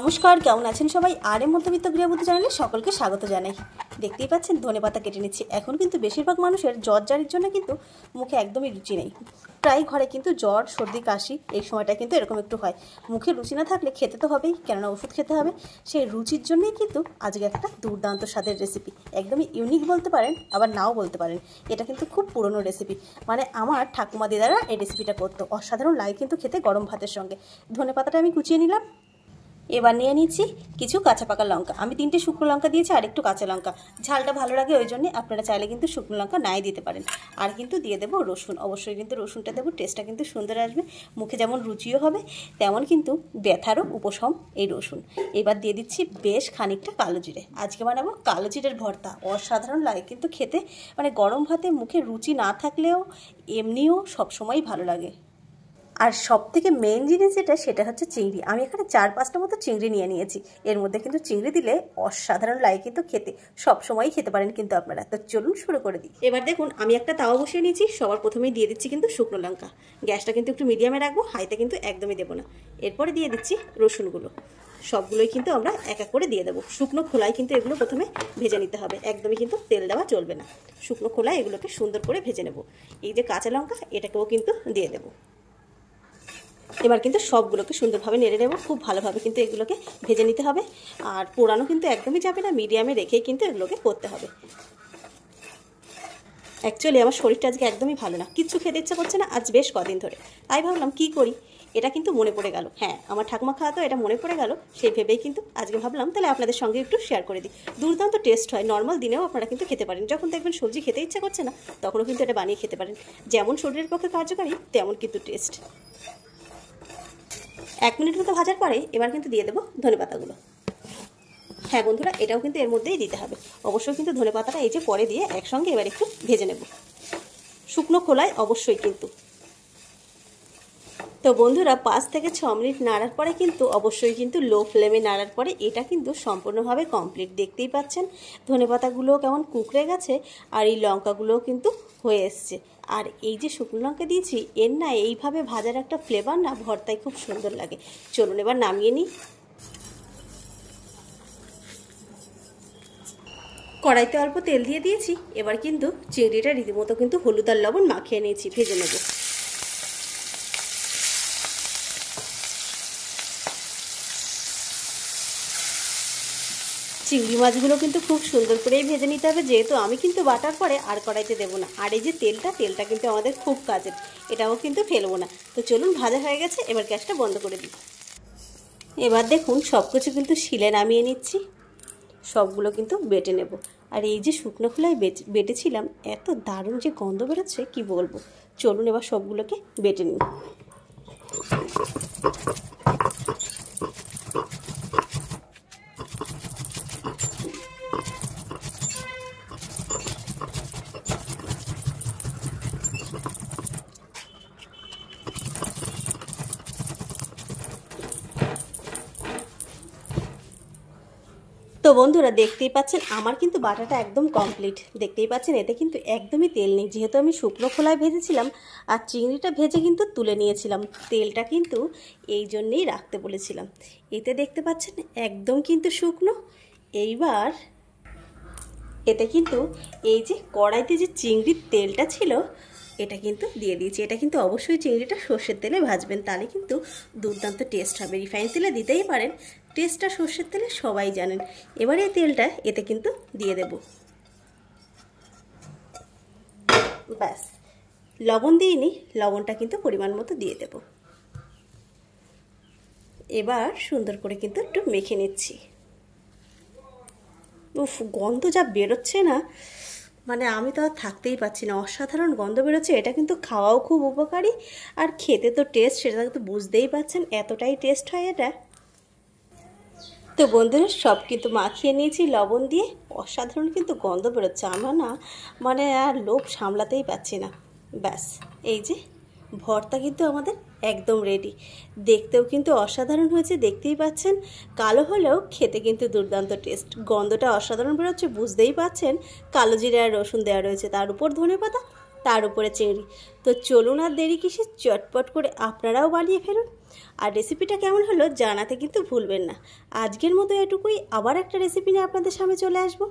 নমস্কার কেমন আছেন সবাই আর এ মধ্যবিত্ত গৃহবধূ চ্যানেলে সকলকে স্বাগত জানাই দেখতেই পাচ্ছেন ধনে পাতা কেটে নিচ্ছে এখন কিন্তু বেশিরভাগ মানুষের জ্বর জারির জন্য কিন্তু মুখে একদমই রুচি নেই প্রায় ঘরে কিন্তু জ্বর সর্দি কাশি এই সময়টা কিন্তু এরকম একটু হয় মুখে রুচি না থাকলে খেতে তো হবেই কেননা ওষুধ খেতে হবে সেই রুচির জন্যই কিন্তু আজকে একটা দুর্দান্ত স্বাদের রেসিপি একদমই ইউনিক বলতে পারেন আবার নাও বলতে পারেন এটা কিন্তু খুব পুরনো রেসিপি মানে আমার ঠাকুমা দিদারা এই রেসিপিটা করতো অসাধারণ লাগে কিন্তু খেতে গরম ভাতের সঙ্গে ধনে পাতাটা আমি কুচিয়ে নিলাম এবার নিয়ে নিচ্ছি কিছু কাঁচা পাকা লঙ্কা আমি তিনটে শুকনো লঙ্কা দিয়েছি আর একটু কাঁচা লঙ্কা ঝালটা ভালো লাগে ওই জন্যে আপনারা চাইলে কিন্তু শুকনো লঙ্কা নাই দিতে পারেন আর কিন্তু দিয়ে দেবো রসুন অবশ্যই কিন্তু রসুনটা দেবো টেস্টটা কিন্তু সুন্দর আসবে মুখে যেমন রুচিও হবে তেমন কিন্তু ব্যথারও উপশম এই রসুন এবার দিয়ে দিচ্ছি বেশ খানিকটা কালো জিরে আজকে বানাবো কালো জিরের ভর্তা অসাধারণ লাগে কিন্তু খেতে মানে গরম ভাতে মুখে রুচি না থাকলেও এমনিও সবসময়ই ভালো লাগে আর সব থেকে মেন জিনিস যেটা সেটা হচ্ছে চিংড়ি আমি এখানে চার পাঁচটা মতো চিংড়ি নিয়ে নিয়েছি এর মধ্যে কিন্তু চিংড়ি দিলে অসাধারণ লাগে কিন্তু খেতে সব সময়ই খেতে পারেন কিন্তু আপনারা তো চলুন শুরু করে দিই এবার দেখুন আমি একটা তাওয়া বসিয়ে নিয়েছি সবার প্রথমেই দিয়ে দিচ্ছি কিন্তু শুকনো লঙ্কা গ্যাসটা কিন্তু একটু মিডিয়ামে রাখবো হাইতে কিন্তু একদমই দেবো না এরপরে দিয়ে দিচ্ছি রসুনগুলো সবগুলোই কিন্তু আমরা এক এক করে দিয়ে দেবো শুকনো খোলায় কিন্তু এগুলো প্রথমে ভেজে নিতে হবে একদমই কিন্তু তেল দেওয়া চলবে না শুকনো খোলায় এগুলোকে সুন্দর করে ভেজে নেব এই যে কাঁচা লঙ্কা এটাকেও কিন্তু দিয়ে দেবো এবার কিন্তু সবগুলোকে সুন্দরভাবে নেড়ে নেব খুব ভালোভাবে কিন্তু এগুলোকে ভেজে নিতে হবে আর পোড়ানো কিন্তু একদমই যাবে না মিডিয়ামে রেখেই কিন্তু এগুলোকে করতে হবে অ্যাকচুয়ালি আমার শরীরটা আজকে একদমই ভালো না কিচ্ছু খেতে ইচ্ছা করছে না আজ বেশ কদিন ধরে তাই ভাবলাম কি করি এটা কিন্তু মনে পড়ে গেল হ্যাঁ আমার ঠাকুমা খাওয়া তো এটা মনে পড়ে গেল সেই ভেবেই কিন্তু আজকে ভাবলাম তাহলে আপনাদের সঙ্গে একটু শেয়ার করে দিই দুর্দান্ত টেস্ট হয় নর্মাল দিনেও আপনারা কিন্তু খেতে পারেন যখন দেখবেন সবজি খেতে ইচ্ছা করছে না তখনও কিন্তু এটা বানিয়ে খেতে পারেন যেমন শরীরের পক্ষে কার্যকারী তেমন কিন্তু টেস্ট এক মিনিট মতো ভাজার পরে এবার কিন্তু দিয়ে দেবো ধনে পাতাগুলো হ্যাঁ বন্ধুরা এটাও কিন্তু এর মধ্যেই দিতে হবে অবশ্যই কিন্তু ধনে পাতাটা এই যে পরে দিয়ে একসঙ্গে এবার একটু ভেজে নেব শুকনো খোলায় অবশ্যই কিন্তু তো বন্ধুরা পাঁচ থেকে ছ মিনিট নাড়ার পরে কিন্তু অবশ্যই কিন্তু লো ফ্লেমে নাড়ার পরে এটা কিন্তু সম্পূর্ণভাবে কমপ্লিট দেখতেই পাচ্ছেন ধনে পাতাগুলোও কেমন কুঁকড়ে গেছে আর এই লঙ্কাগুলোও কিন্তু হয়ে এসছে আর এই যে শুকনো লঙ্কা দিয়েছি এর না এইভাবে ভাজার একটা ফ্লেভার না ভর্তায় খুব সুন্দর লাগে চলুন এবার নামিয়ে নিই কড়াইতে অল্প তেল দিয়ে দিয়েছি এবার কিন্তু চিংড়িটা রীতিমতো কিন্তু হলুদ আর লবণ মাখিয়ে নিয়েছি ভেজে নেবো চিংড়ি মাছগুলো কিন্তু খুব সুন্দর করেই ভেজে নিতে হবে যেহেতু আমি কিন্তু বাটার পরে আর কড়াইতে দেবো না আর এই যে তেলটা তেলটা কিন্তু আমাদের খুব কাজের এটাও কিন্তু ফেলবো না তো চলুন ভাজা হয়ে গেছে এবার গ্যাসটা বন্ধ করে দিই এবার দেখুন সব কিছু কিন্তু শিলে নামিয়ে নিচ্ছি সবগুলো কিন্তু বেটে নেব আর এই যে শুকনো খোলায় বেটেছিলাম এত দারুণ যে গন্ধ বেরোচ্ছে কি বলবো চলুন এবার সবগুলোকে বেটে নিই তো বন্ধুরা দেখতেই পাচ্ছেন আমার কিন্তু বাটাটা একদম কমপ্লিট দেখতেই পাচ্ছেন এতে কিন্তু একদমই তেল নেই যেহেতু আমি শুকনো খোলায় ভেজেছিলাম আর চিংড়িটা ভেজে কিন্তু তুলে নিয়েছিলাম তেলটা কিন্তু এই জন্যেই রাখতে বলেছিলাম এতে দেখতে পাচ্ছেন একদম কিন্তু শুকনো এইবার এতে কিন্তু এই যে কড়াইতে যে চিংড়ির তেলটা ছিল এটা কিন্তু দিয়ে দিয়েছি এটা কিন্তু অবশ্যই চিংড়িটা সর্ষের তেলে ভাজবেন তাহলে কিন্তু দুর্দান্ত টেস্ট হবে রিফাইন তেলে দিতেই পারেন টেস্টটা সর্ষের তেলে সবাই জানেন এবারে এই তেলটা এতে কিন্তু দিয়ে দেব ব্যাস লবণ দিয়ে নিই লবণটা কিন্তু পরিমাণ মতো দিয়ে দেব এবার সুন্দর করে কিন্তু একটু মেখে নিচ্ছি উফ গন্ধ যা বেরোচ্ছে না মানে আমি তো আর থাকতেই পাচ্ছি না অসাধারণ গন্ধ বেরোচ্ছে এটা কিন্তু খাওয়াও খুব উপকারী আর খেতে তো টেস্ট সেটা তো বুঝতেই পাচ্ছেন এতটাই টেস্ট হয় এটা তো বন্ধুরা সব কিন্তু মাখিয়ে নিয়েছি লবণ দিয়ে অসাধারণ কিন্তু গন্ধ বেরোচ্ছে আমার না মানে আর লোভ সামলাতেই পাচ্ছি না ব্যাস এই যে ভর্তা কিন্তু আমাদের একদম রেডি দেখতেও কিন্তু অসাধারণ হয়েছে দেখতেই পাচ্ছেন কালো হলেও খেতে কিন্তু দুর্দান্ত টেস্ট গন্ধটা অসাধারণ বেরোচ্ছে বুঝতেই পাচ্ছেন কালো জিরে আর রসুন দেওয়া রয়েছে তার উপর ধনে পাতা তার উপরে চিংড়ি তো চলুন আর দেরি কিসে চটপট করে আপনারাও বানিয়ে ফেলুন আর রেসিপিটা কেমন হলো জানাতে কিন্তু ভুলবেন না আজকের মতো এটুকুই আবার একটা রেসিপি নিয়ে আপনাদের সামনে চলে আসবো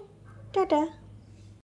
টাটা